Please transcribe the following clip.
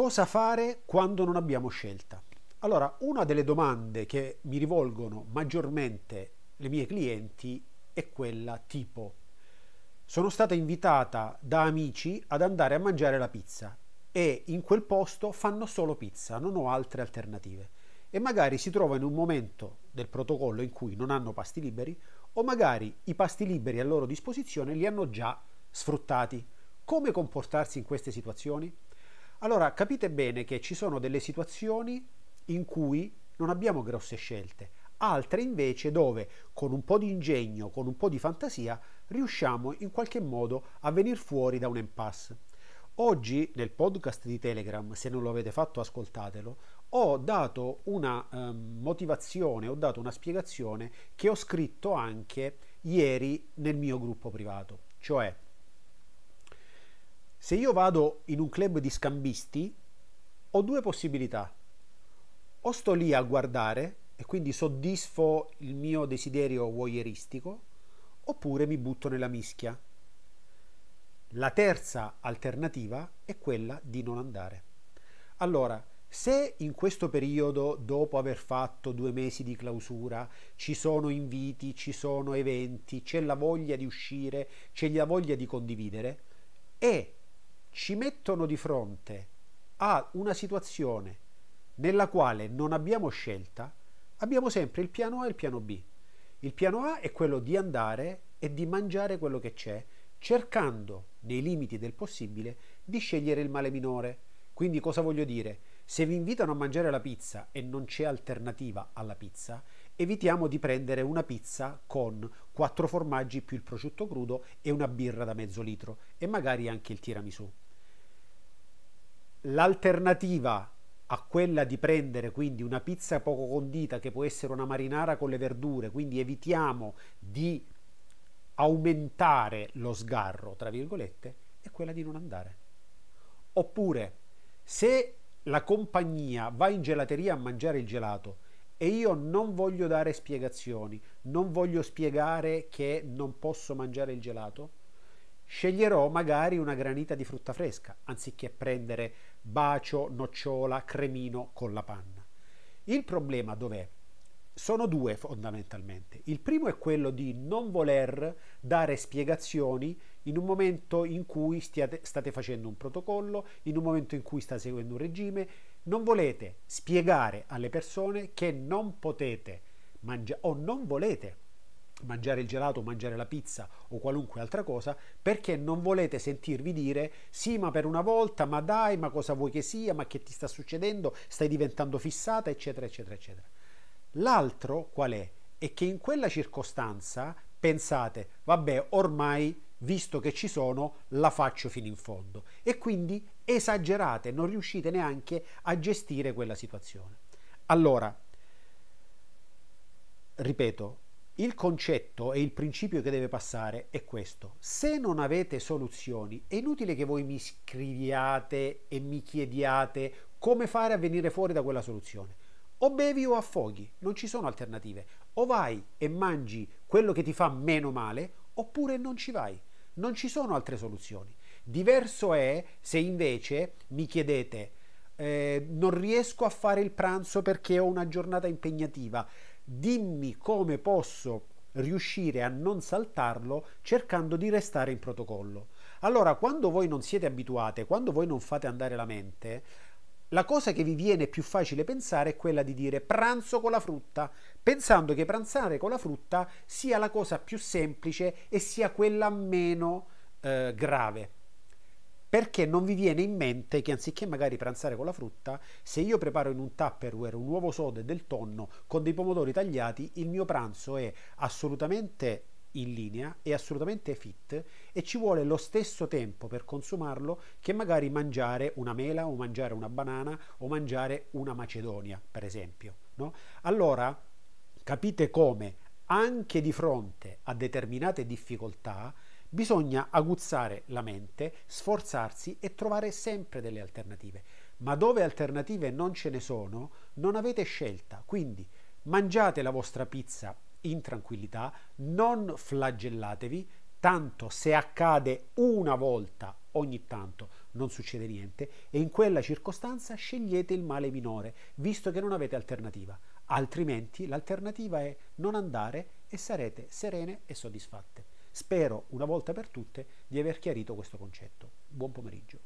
cosa fare quando non abbiamo scelta? Allora, una delle domande che mi rivolgono maggiormente le mie clienti è quella tipo sono stata invitata da amici ad andare a mangiare la pizza e in quel posto fanno solo pizza, non ho altre alternative e magari si trova in un momento del protocollo in cui non hanno pasti liberi o magari i pasti liberi a loro disposizione li hanno già sfruttati. Come comportarsi in queste situazioni? Allora capite bene che ci sono delle situazioni in cui non abbiamo grosse scelte, altre invece dove con un po' di ingegno, con un po' di fantasia, riusciamo in qualche modo a venire fuori da un impasse. Oggi nel podcast di Telegram, se non lo avete fatto ascoltatelo, ho dato una eh, motivazione, ho dato una spiegazione che ho scritto anche ieri nel mio gruppo privato, cioè se io vado in un club di scambisti, ho due possibilità. O sto lì a guardare e quindi soddisfo il mio desiderio voyeuristico, oppure mi butto nella mischia. La terza alternativa è quella di non andare. Allora, se in questo periodo, dopo aver fatto due mesi di clausura, ci sono inviti, ci sono eventi, c'è la voglia di uscire, c'è la voglia di condividere, e ci mettono di fronte a una situazione nella quale non abbiamo scelta, abbiamo sempre il piano A e il piano B. Il piano A è quello di andare e di mangiare quello che c'è, cercando, nei limiti del possibile, di scegliere il male minore. Quindi cosa voglio dire? Se vi invitano a mangiare la pizza e non c'è alternativa alla pizza, evitiamo di prendere una pizza con quattro formaggi più il prosciutto crudo e una birra da mezzo litro e magari anche il tiramisù l'alternativa a quella di prendere quindi una pizza poco condita che può essere una marinara con le verdure, quindi evitiamo di aumentare lo sgarro, tra virgolette, è quella di non andare. Oppure, se la compagnia va in gelateria a mangiare il gelato e io non voglio dare spiegazioni, non voglio spiegare che non posso mangiare il gelato, Sceglierò magari una granita di frutta fresca, anziché prendere bacio, nocciola, cremino con la panna. Il problema dov'è? Sono due fondamentalmente. Il primo è quello di non voler dare spiegazioni in un momento in cui stiate, state facendo un protocollo, in un momento in cui state seguendo un regime, non volete spiegare alle persone che non potete mangiare o non volete mangiare il gelato, mangiare la pizza o qualunque altra cosa, perché non volete sentirvi dire sì, ma per una volta, ma dai, ma cosa vuoi che sia, ma che ti sta succedendo, stai diventando fissata, eccetera, eccetera, eccetera. L'altro qual è? È che in quella circostanza pensate, vabbè, ormai visto che ci sono, la faccio fino in fondo e quindi esagerate, non riuscite neanche a gestire quella situazione. Allora, ripeto, il concetto e il principio che deve passare è questo. Se non avete soluzioni, è inutile che voi mi scriviate e mi chiediate come fare a venire fuori da quella soluzione. O bevi o affoghi, non ci sono alternative. O vai e mangi quello che ti fa meno male, oppure non ci vai. Non ci sono altre soluzioni. Diverso è se invece mi chiedete eh, non riesco a fare il pranzo perché ho una giornata impegnativa dimmi come posso riuscire a non saltarlo cercando di restare in protocollo. Allora, quando voi non siete abituate, quando voi non fate andare la mente, la cosa che vi viene più facile pensare è quella di dire pranzo con la frutta, pensando che pranzare con la frutta sia la cosa più semplice e sia quella meno eh, grave perché non vi viene in mente che anziché magari pranzare con la frutta, se io preparo in un tupperware un uovo sodo e del tonno con dei pomodori tagliati, il mio pranzo è assolutamente in linea, è assolutamente fit e ci vuole lo stesso tempo per consumarlo che magari mangiare una mela o mangiare una banana o mangiare una macedonia, per esempio. No? Allora capite come anche di fronte a determinate difficoltà Bisogna aguzzare la mente, sforzarsi e trovare sempre delle alternative. Ma dove alternative non ce ne sono, non avete scelta. Quindi mangiate la vostra pizza in tranquillità, non flagellatevi, tanto se accade una volta ogni tanto non succede niente e in quella circostanza scegliete il male minore, visto che non avete alternativa. Altrimenti l'alternativa è non andare e sarete serene e soddisfatte. Spero una volta per tutte di aver chiarito questo concetto. Buon pomeriggio.